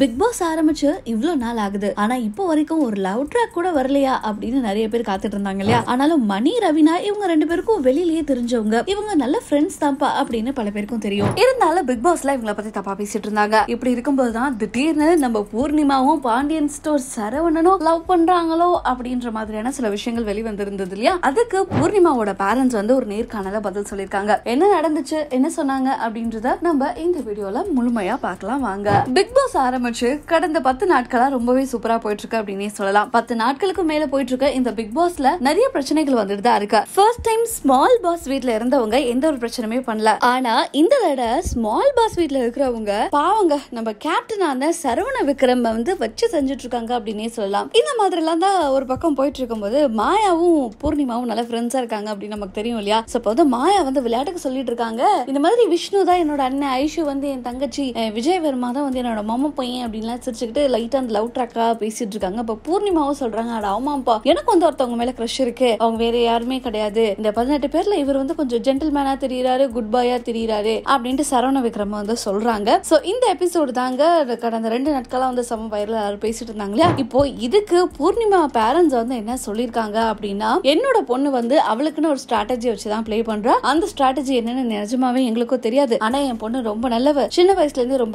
big pass ஆரம்பிச்சு இவ்வளோ நாள் ஆகுது ஆனா இப்போ வரைக்கும் ஒரு லவ் ட்ராக் கூட வரலையா அப்படின்னு நிறைய பேர் காத்துட்டு இருந்தாங்க இல்லையா ஆனாலும் மணி ரவினா இவங்க ரெண்டு பேருக்கும் வெளியிலேயே தெரிஞ்சவங்க இவங்க நல்ல ஃப்ரெண்ட்ஸ் தான்ப்பா அப்படின்னு பல பேருக்கும் தெரியும் இருந்தாலும் பிக் பாஸ்ல இவங்கள பத்தி தப்பா பேசிட்டு இருந்தாங்க இப்படி இருக்கும்போது தான் திடீர்னு நம்ம பூர்ணிமாவும் பாண்டியன் ஸ்டோர் சரவணனும் லவ் பண்றாங்களோ அப்படின்ற மாதிரியான சில விஷயங்கள் வெளிவந்திருந்தது இல்லையா அதுக்கு பூர்ணிமாவோட பேரண்ட்ஸ் வந்து ஒரு நேர்காணல பதில் சொல்லியிருக்காங்க என்ன நடந்துச்சு என்ன சொன்னாங்க அப்படின்றத நம்ம இந்த வீடியோல முழுமையா பார்க்கலாம் வாங்க பிக் பாஸ் ஆரம்பி போச்சு கடந்த பத்து நாட்களா ரொம்பவே சூப்பரா போயிட்டு இருக்கு அப்படின்னே சொல்லலாம் பத்து நாட்களுக்கு மேல போயிட்டு இருக்க இந்த பிக் பாஸ்ல நிறைய பிரச்சனைகள் வந்துட்டு தான் இருக்கு ஃபர்ஸ்ட் டைம் ஸ்மால் பாஸ் வீட்ல இருந்தவங்க எந்த ஒரு பிரச்சனையுமே பண்ணல ஆனா இந்த தடவை ஸ்மால் பாஸ் வீட்ல இருக்கிறவங்க பாவங்க நம்ம கேப்டனான சரவண விக்ரம் வந்து வச்சு செஞ்சுட்டு இருக்காங்க அப்படின்னே சொல்லலாம் இந்த மாதிரி எல்லாம் தான் ஒரு பக்கம் போயிட்டு இருக்கும்போது மாயாவும் பூர்ணிமாவும் நல்லா ஃப்ரெண்ட்ஸா இருக்காங்க அப்படின்னு நமக்கு தெரியும் இல்லையா சோ வந்து மாயா வந்து விளையாட்டுக்கு சொல்லிட்டு இருக்காங்க இந்த மாதிரி விஷ்ணு தான் என்னோட அண்ணன் ஐஷு வந்து என் தங்கச்சி விஜய் வர்மா தான் வந்து என்னோட மாமா பையன் அப்படின்லாம் சிரிச்சுக்கிட்டு லைட்டா அந்த லவ் ட்ராக்கா பேசிட்டு இருக்காங்க இப்போ பூர்ணிமாவும் சொல்றாங்க அட ஆமாப்பா எனக்கு வந்து ஒருத்தவங்க மேல க்ரஷ் இருக்கு அவங்க வேற யாருமே கிடையாது இந்த பதினெட்டு பேர்ல இவர் வந்து கொஞ்சம் மேனா தெரியுறாரு குட் பாயா தெரியறாரு அப்படின்ட்டு சரவண விக்ரம வந்து சொல்றாங்க ஸோ இந்த எபிசோடு தாங்க கடந்த ரெண்டு நாட்களாக வந்து சம வயரில் எல்லாரும் பேசிட்டு இருந்தாங்க இல்லையா இப்போ இதுக்கு பூர்ணிமா பேரண்ட்ஸ் வந்து என்ன சொல்லியிருக்காங்க அப்படின்னா என்னோட பொண்ணு வந்து அவளுக்குன்னு ஒரு ஸ்ட்ராட்டஜி வச்சு தான் ப்ளே பண்றா அந்த ஸ்ட்ராட்டஜி என்னன்னு நிஜமாவே எங்களுக்கும் தெரியாது ஆனா என் பொண்ணு ரொம்ப நல்லவ சின்ன வயசுல இருந்து ரொம்ப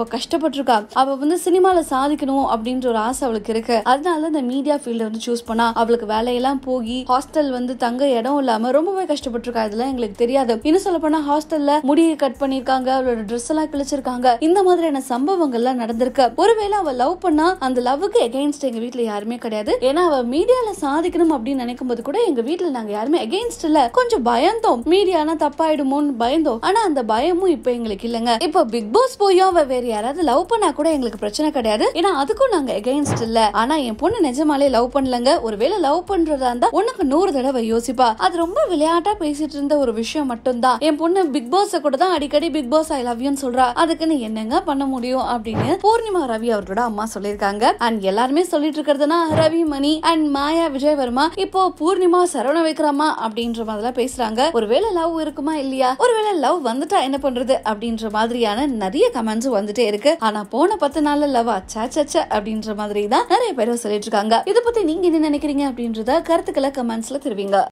இருக்கா அவ வந்து சினிமால சாதிக்கணும் அப்படின்ற ஒரு ஆசை அவளுக்கு இருக்கு அதனால இந்த மீடியா ஃபீல்டை வந்து சூஸ் பண்ணா அவளுக்கு வேலையெல்லாம் போய் ஹாஸ்டல் வந்து தங்க இடம் இல்லாம ரொம்பவே கஷ்டப்பட்டு இருக்கா இதெல்லாம் எங்களுக்கு தெரியாது இன்னும் சொல்ல போனா ஹாஸ்டல்ல முடியை கட் பண்ணிருக்காங்க அவளோட ட்ரெஸ் எல்லாம் கிழிச்சிருக்காங்க இந்த மாதிரியான சம்பவங்கள்லாம் நடந்திருக்கு ஒருவேளை அவ லவ் பண்ணா அந்த லவ்வுக்கு எகெயின்ஸ்ட் எங்க வீட்டுல யாருமே கிடையாது ஏன்னா அவ மீடியால சாதிக்கணும் அப்படின்னு நினைக்கும் போது கூட எங்க வீட்டுல நாங்க யாருமே எகெயின்ஸ்ட் இல்ல கொஞ்சம் பயந்தோம் மீடியானா தப்பாயிடுமோன்னு பயந்தோம் ஆனா அந்த பயமும் இப்ப எங்களுக்கு இல்லைங்க இப்ப பிக் பாஸ் போயோ அவ வேற யாராவது லவ் பண்ணா கூட எங்களுக்கு பிரச்சனை பிரச்சனை கிடையாது ஏன்னா அதுக்கும் நாங்க எகைன்ஸ்ட் இல்ல ஆனா என் பொண்ணு நிஜமாலே லவ் பண்ணலங்க ஒருவேளை லவ் பண்றதா இருந்தா உனக்கு நூறு தடவை யோசிப்பா அது ரொம்ப விளையாட்டா பேசிட்டு இருந்த ஒரு விஷயம் மட்டும்தான் என் பொண்ணு பிக் பாஸ் கூட தான் அடிக்கடி பிக் பாஸ் ஐ லவ் யூன்னு சொல்றா அதுக்குன்னு என்னங்க பண்ண முடியும் அப்படின்னு பூர்ணிமா ரவி அவர்களோட அம்மா சொல்லியிருக்காங்க அண்ட் எல்லாருமே சொல்லிட்டு இருக்கிறதுனா ரவி மணி அண்ட் மாயா விஜய் வர்மா இப்போ பூர்ணிமா சரவண வைக்கிறாமா அப்படின்ற மாதிரிலாம் பேசுறாங்க ஒருவேளை லவ் இருக்குமா இல்லையா ஒருவேளை லவ் வந்துட்டா என்ன பண்றது அப்படின்ற மாதிரியான நிறைய கமெண்ட்ஸ் வந்துட்டே இருக்கு ஆனா போன பத்து நாள்ல லவ்வா சாச்சா அப்படின்ற மாதிரி தான் நிறைய பேர் சொல்லிட்டு இருக்காங்க இதை பத்தி நீங்க என்ன நினைக்கிறீங்க அப்படின்றத கருத்துக்களை கமெண்ட்ஸ்ல தெரிவிங்க